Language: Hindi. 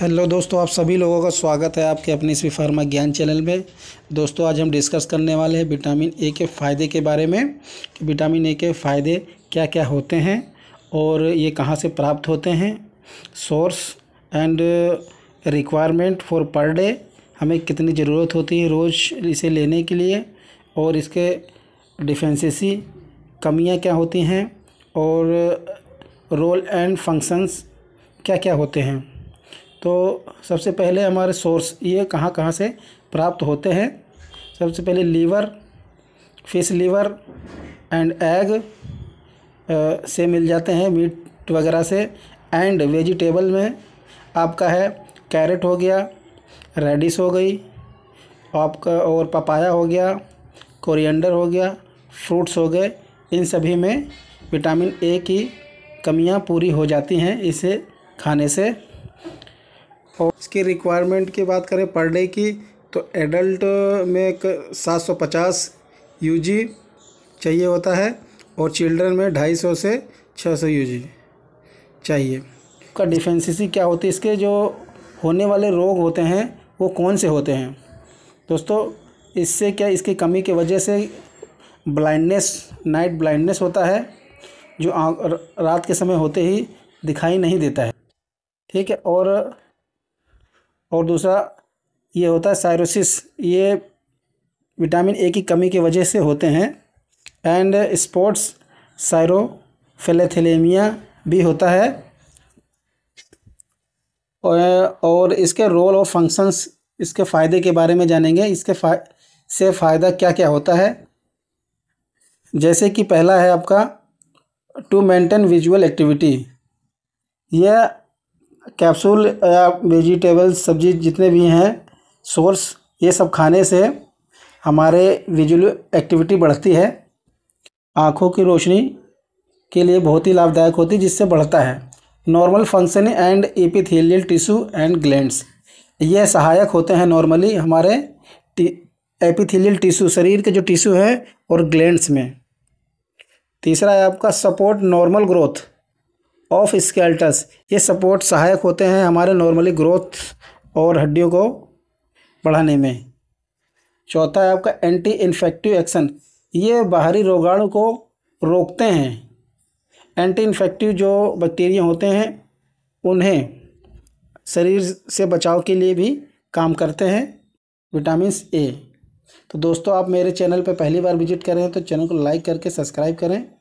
हेलो दोस्तों आप सभी लोगों का स्वागत है आपके अपने इस फार्मा ज्ञान चैनल में दोस्तों आज हम डिस्कस करने वाले हैं विटामिन ए के फ़ायदे के बारे में कि विटामिन ए के फ़ायदे क्या क्या होते हैं और ये कहाँ से प्राप्त होते हैं source and requirement for per day हमें कितनी ज़रूरत होती है रोज़ इसे लेने के लिए और इसके डिफेंसीसी कमियाँ क्या होती हैं और रोल एंड फंक्शंस क्या क्या होते हैं तो सबसे पहले हमारे सोर्स ये कहाँ कहाँ से प्राप्त होते हैं सबसे पहले liver fish liver and egg से मिल जाते हैं मीट वगैरह से एंड वेजिटेबल में आपका है कैरेट हो गया रेडिस हो गई आपका और पपाया हो गया कोरिएंडर हो गया फ्रूट्स हो गए इन सभी में विटामिन ए की कमियां पूरी हो जाती हैं इसे खाने से की रिक्वायरमेंट की बात करें पर डे की तो एडल्ट में सात सौ पचास यू चाहिए होता है और चिल्ड्रन में ढाई सौ से छः सौ यू चाहिए का डिफेंसिसी क्या होती है इसके जो होने वाले रोग होते हैं वो कौन से होते हैं दोस्तों इससे क्या इसकी कमी की वजह से ब्लाइंडनेस नाइट ब्लाइंडनेस होता है जो रात के समय होते ही दिखाई नहीं देता है ठीक है और और दूसरा ये होता है साइरोसिस ये विटामिन ए की कमी की वजह से होते हैं एंड स्पोर्ट्स साइरोफेलेथेलेमिया भी होता है और इसके रोल और फंक्शंस इसके फ़ायदे के बारे में जानेंगे इसके फाय से फ़ायदा क्या क्या होता है जैसे कि पहला है आपका टू मेंटेन विजुअल एक्टिविटी यह कैप्सूल या वेजिटेबल्स सब्जी जितने भी हैं सोर्स ये सब खाने से हमारे विजुअल एक्टिविटी बढ़ती है आँखों की रोशनी के लिए बहुत ही लाभदायक होती है जिससे बढ़ता है normal function and epithelial tissue and glands ये सहायक होते हैं नॉर्मली हमारे एपिथेलियल टिश्यू शरीर के जो टिश्यू है और ग्लैंड्स में तीसरा है आपका support normal growth of skeletons ये सपोर्ट सहायक होते हैं हमारे नॉर्मली ग्रोथ और हड्डियों को बढ़ाने में चौथा है आपका एंटी इन्फेक्टिव एक्शन ये बाहरी रोगाणु को रोकते हैं एंटी इन्फेक्टिव जो बैक्टीरिया होते हैं उन्हें शरीर से बचाव के लिए भी काम करते हैं विटामिन ए तो दोस्तों आप मेरे चैनल पर पहली बार विजिट तो करें तो चैनल को लाइक करके सब्सक्राइब करें